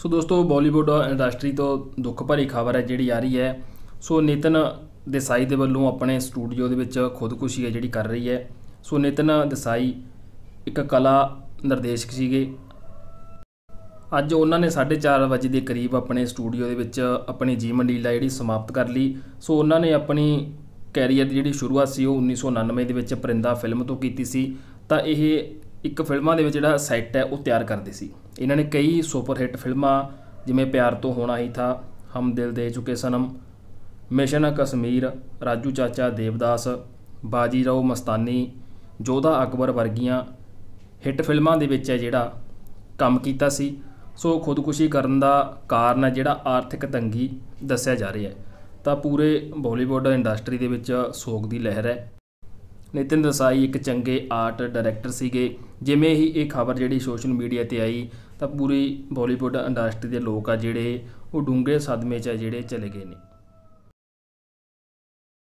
ਸੋ ਦੋਸਤੋ ਬਾਲੀਵੁੱਡ ਇੰਡਸਟਰੀ ਤੋਂ ਦੁੱਖ ਭਰੀ ਖਬਰ ਹੈ ਜਿਹੜੀ ਆ ਰਹੀ ਹੈ ਸੋ ਨਿਤਨ ਦੇਸਾਈ ਦੇ ਵੱਲੋਂ ਆਪਣੇ ਸਟੂਡੀਓ ਦੇ ਵਿੱਚ ਖੁਦਕੁਸ਼ੀ ਹੈ ਜਿਹੜੀ ਕਰ ਰਹੀ ਹੈ ਸੋ ਨਿਤਨ ਦੇਸਾਈ ਇੱਕ ਕਲਾ ਨਿਰਦੇਸ਼ਕ ਸੀਗੇ ਅੱਜ ਉਹਨਾਂ ਨੇ 4:30 ਵਜੇ ਦੇ ਕਰੀਬ ਆਪਣੇ ਸਟੂਡੀਓ ਦੇ ਵਿੱਚ ਆਪਣੀ ਜੀਵਨ ਲੀਲਾ ਜਿਹੜੀ ਸਮਾਪਤ ਕਰ ਲਈ ਸੋ ਉਹਨਾਂ ਨੇ ਆਪਣੀ ਕੈਰੀਅਰ ਦੀ ਜਿਹੜੀ ਸ਼ੁਰੂਆਤ ਸੀ ਉਹ 1999 ਦੇ ਵਿੱਚ ਪਰਿੰਦਾ ਫਿਲਮ ਤੋਂ ਕੀਤੀ ਸੀ ਤਾਂ ਇਹ ਇੱਕ ਫਿਲਮਾਂ ਦੇ ਵਿੱਚ ਜਿਹੜਾ ਸੈੱਟ ਹੈ ਉਹ ਤਿਆਰ ਕਰਦੇ ਸੀ ਇਹਨਾਂ ਨੇ ਕਈ ਸੁਪਰ ਹਿੱਟ ਫਿਲਮਾਂ ਜਿਵੇਂ ਪਿਆਰ ਤੋਂ ਹੋਣਾ ਹੀ ਥਾ ਹਮ ਦਿਲ ਦੇ ਚੁਕੇ ਸਨਮ ਮਿਸ਼ਨ ਕਸ਼ਮੀਰ ਰਾਜੂ ਚਾਚਾ ਦੇਵਦਾਸ ਬਾਜੀ ਰਾਓ ਮਸਤਾਨੀ ਜੋਧਾ ਅਕਬਰ ਵਰਗੀਆਂ ਹਿੱਟ ਫਿਲਮਾਂ ਦੇ ਵਿੱਚ ਹੈ ਜਿਹੜਾ ਕੰਮ ਕੀਤਾ ਸੀ ਸੋ ਖੁਦਕੁਸ਼ੀ ਕਰਨ ਦਾ ਕਾਰਨ ਹੈ ਜਿਹੜਾ ਆਰਥਿਕ ਤੰਗੀ ਦੱਸਿਆ ਜਾ ਰਿਹਾ ਹੈ ਤਾਂ ਪੂਰੇ ਬਾਲੀਵੁੱਡ ਇੰਡਸਟਰੀ ਦੇ ਵਿੱਚ ਸੋਗ ਦੀ ਲਹਿਰ ਹੈ ਨਿਤਿਨ ਦਸਾਈ ਇੱਕ ਚੰਗੇ ਆਰਟ ਡਾਇਰੈਕਟਰ ਸੀਗੇ ਜਿਵੇਂ ਹੀ ਇਹ ਖਬਰ ਜਿਹੜੀ ਸੋਸ਼ਲ ਮੀਡੀਆ ਤੇ ਆਈ ਤਾਂ ਪੂਰੀ ਬਾਲੀਵੁੱਡ ਇੰਡਸਟਰੀ ਦੇ ਲੋਕ ਆ ਜਿਹੜੇ ਉਹ ਡੂੰਘੇ ਸਦਮੇ 'ਚ ਆ ਜਿਹੜੇ ਚਲੇ ਗਏ ਨੇ